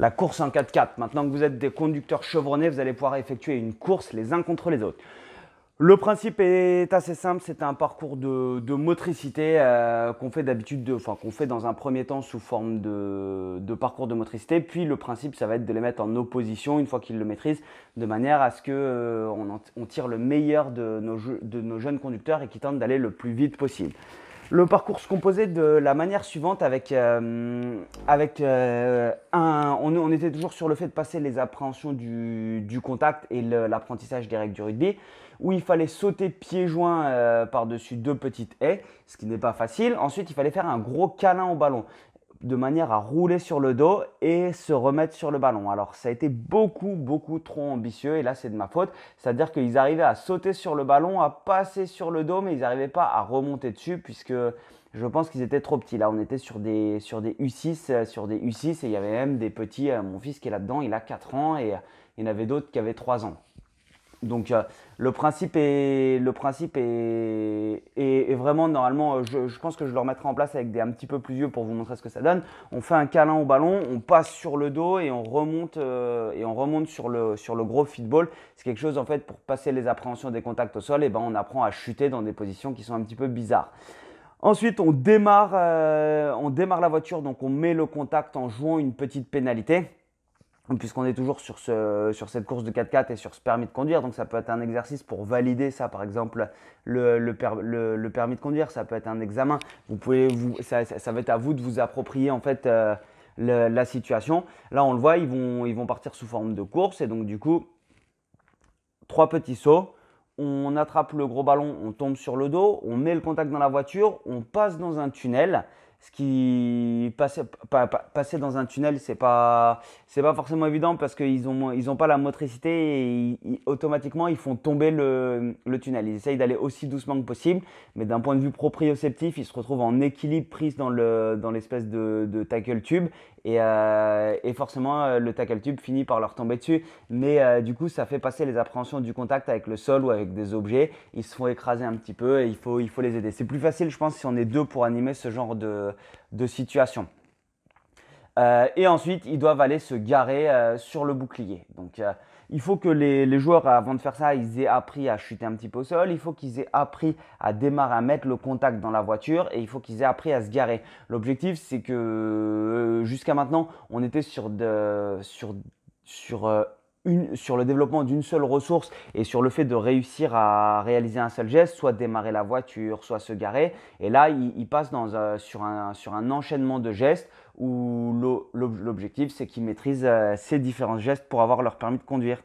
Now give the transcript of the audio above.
la course en 4x4. Maintenant que vous êtes des conducteurs chevronnés, vous allez pouvoir effectuer une course les uns contre les autres. Le principe est assez simple, c'est un parcours de, motricité euh, qu'on fait d'habitude, enfin qu'on fait dans un premier temps sous forme de, parcours de motricité, puis le principe ça va être de les mettre en opposition une fois qu'ils le maîtrisent, de manière à ce qu'on euh, on tire le meilleur de nos, de nos jeunes conducteurs et qu'ils tentent d'aller le plus vite possible. Le parcours se composait de la manière suivante avec, euh, avec euh, un, on, était toujours sur le fait de passer les appréhensions du, contact et l'apprentissage des du rugby, où il fallait sauter pieds joints euh, par-dessus deux petites haies, ce qui n'est pas facile. Ensuite, il fallait faire un gros câlin au ballon de manière à rouler sur le dos et se remettre sur le ballon. Alors ça a été beaucoup beaucoup trop ambitieux et là c'est de ma faute. C'est-à-dire qu'ils arrivaient à sauter sur le ballon, à passer sur le dos mais ils n'arrivaient pas à remonter dessus puisque je pense qu'ils étaient trop petits. Là on était sur des, sur des U6, euh, sur des U6 et il y avait même des petits, euh, mon fils qui est là-dedans il a 4 ans et il y en avait d'autres qui avaient 3 ans. Donc euh, le principe est le principe est, vraiment normalement euh, je, pense que je le remettrai en place avec des un petit peu plus vieux pour vous montrer ce que ça donne. On fait un câlin au ballon, on passe sur le dos et on remonte euh, et on remonte sur le sur le gros football. C'est quelque chose en fait pour passer les appréhensions des contacts au sol et ben on apprend à chuter dans des positions qui sont un petit peu bizarres. Ensuite, on on démarre la voiture, donc on met le contact en jouant une petite pénalité puisqu'on est toujours sur, ce, sur cette course de 4x4 et sur ce permis de conduire. Donc ça peut être un exercice pour valider ça, par exemple, le, permis de conduire, ça peut être un examen. Vous pouvez, vous, ça, va être à vous de vous approprier en fait euh, la situation. Là, on le voit, ils vont, ils vont partir sous forme de course et donc du coup, trois petits sauts. On attrape le gros ballon, on tombe sur le dos, on met le contact dans la voiture, on passe dans un tunnel ce qui passait dans un tunnel, c'est pas c'est pas forcément évident parce qu'ils ont ils ont pas la motricité et automatiquement ils font tomber le, le tunnel. Ils essayent d'aller aussi doucement que possible, mais d'un point de vue proprioceptif, ils se retrouvent en équilibre prise dans le dans l'espèce de, de, tackle tube et, euh, et, forcément euh, le tackle tube finit par leur tomber dessus. Mais euh, du coup, ça fait passer les appréhensions du contact avec le sol ou avec des objets. Ils se font écraser un petit peu et il faut il faut les aider. C'est plus facile, je pense, si on est deux pour animer ce genre de euh, de, situation. Euh, et ensuite, ils doivent aller se garer euh, sur le bouclier. Donc, il faut que les, les, joueurs, avant de faire ça, ils aient appris à chuter un petit peu au sol. Il faut qu'ils aient appris à démarrer, à mettre le contact dans la voiture. Et il faut qu'ils aient appris à se garer. L'objectif, c'est que jusqu'à maintenant, on était sur, de, sur, sur sur le développement d'une seule ressource et sur le fait de réussir à réaliser un seul geste, soit démarrer la voiture, soit se garer. Et là, il, passent passe dans, euh, sur, un, sur, un, enchaînement de gestes où l'objectif, c'est qu'ils maîtrise ces euh, différents gestes pour avoir leur permis de conduire.